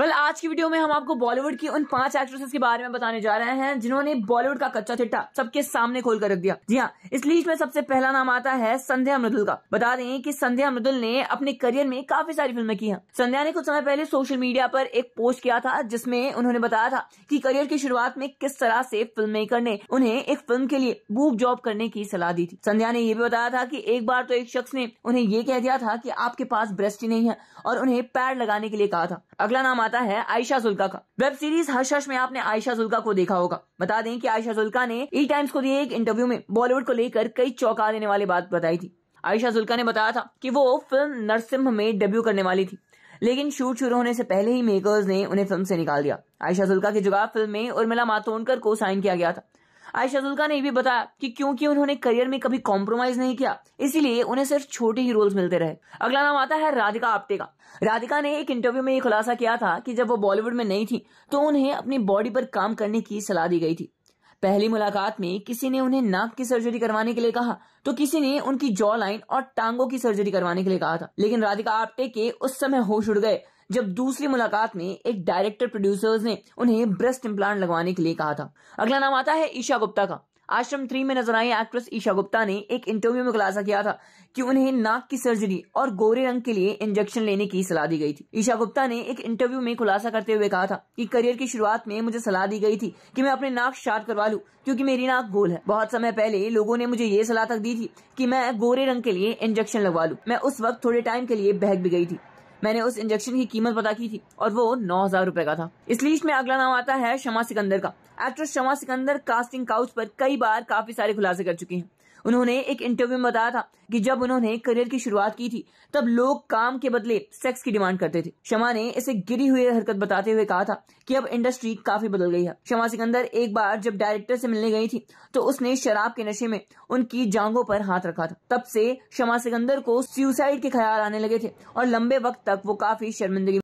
well well, आज की video में हम आपको बॉलीवुड की उन पांच एक्ट्रेसेस के बारे में बताने जा रहे हैं जिन्होंने बॉलीवुड का कच्चा चिट्टा सबके सामने खोल कर रख दिया जी हाँ इस लीज में सबसे पहला नाम आता है संध्या मृदुल का बता दें कि संध्या मृदुल ने अपने करियर में काफी सारी फिल्में की हैं संध्या ने कुछ समय पहले सोशल मीडिया पर एक पोस्ट किया था जिसमें उन्होंने बताया था कि करियर की शुरुआत में किस तरह से फिल्म मेकर ने उन्हें एक फिल्म के लिए बूब जॉब करने की सलाह दी थी संध्या ने यह भी बताया था की एक बार तो एक शख्स ने उन्हें ये कह दिया था की आपके पास ब्रेस्ट ही नहीं है और उन्हें पैर लगाने के लिए कहा था अगला नाम जाता है आयशा जुल्का का वेब सीरीज हर्ष हर्ष में आपने आयशा जुल्का को देखा होगा बता दें कि आयशा जुल्का ने ई टाइम्स को दिए एक इंटरव्यू में बॉलीवुड को लेकर कई चौंका देने वाली बात बताई थी आयशा जुल्का ने बताया था कि वो फिल्म नरसिम्ह में डेब्यू करने वाली थी लेकिन शूट शुरू होने से पहले ही मेकर्स ने उन्हें फिल्म से निकाल दिया आयशा जुल्का की जगह फिल्म में उर्मिला माथोनकर को साइन किया गया था आयशा जुल्का ने भी बताया कि क्योंकि उन्होंने करियर में कभी कॉम्प्रोमाइज नहीं किया इसीलिए उन्हें सिर्फ छोटे ही रोल्स मिलते रहे अगला नाम आता है राधिका आप्टे का राधिका ने एक इंटरव्यू में ये खुलासा किया था कि जब वो बॉलीवुड में नहीं थी तो उन्हें अपनी बॉडी पर काम करने की सलाह दी गई थी पहली मुलाकात में किसी ने उन्हें नाक की सर्जरी करवाने के लिए कहा तो किसी ने उनकी जॉ लाइन और टांगों की सर्जरी करवाने के लिए कहा था लेकिन राधिका आप्टे के उस समय होश उड़ गए जब दूसरी मुलाकात में एक डायरेक्टर प्रोड्यूसर्स ने उन्हें ब्रेस्ट इम्प्लांट लगवाने के लिए कहा था अगला नाम आता है ईशा गुप्ता का आश्रम थ्री में नजर आई एक्ट्रेस ईशा गुप्ता ने एक इंटरव्यू में खुलासा किया था कि उन्हें नाक की सर्जरी और गोरे रंग के लिए इंजेक्शन लेने की सलाह दी गई थी ईशा गुप्ता ने एक इंटरव्यू में खुलासा करते हुए कहा था कि करियर की शुरुआत में मुझे सलाह दी गई थी कि मैं अपने नाक शार्प करवा लूं क्योंकि मेरी नाक गोल है बहुत समय पहले लोगों ने मुझे ये सलाह तक दी थी कि मैं गोरे रंग के लिए इंजेक्शन लगवा लूं मैं उस वक्त थोड़े टाइम के लिए बहक भी गई थी मैंने उस इंजेक्शन की कीमत पता की थी और वो नौ हजार रूपए का था इस लिस्ट में अगला नाम आता है शमा सिकंदर का actress Shama Sikandar casting couch पर कई बार काफी सारे खुलासे कर चुकी हैं उन्होंने एक इंटरव्यू में बताया था कि जब उन्होंने करियर की शुरुआत की थी तब लोग काम के बदले सेक्स की डिमांड करते थे शमा ने इसे गिरी हुई हरकत बताते हुए कहा था कि अब इंडस्ट्री काफी बदल गई है शमा सिकंदर एक बार जब डायरेक्टर से मिलने गई थी तो उसने शराब के नशे में उनकी जांगों पर हाथ रखा था तब से शमा सिकंदर को सुसाइड के ख्याल आने लगे थे और लंबे वक्त तक वो काफी शर्मिंदगी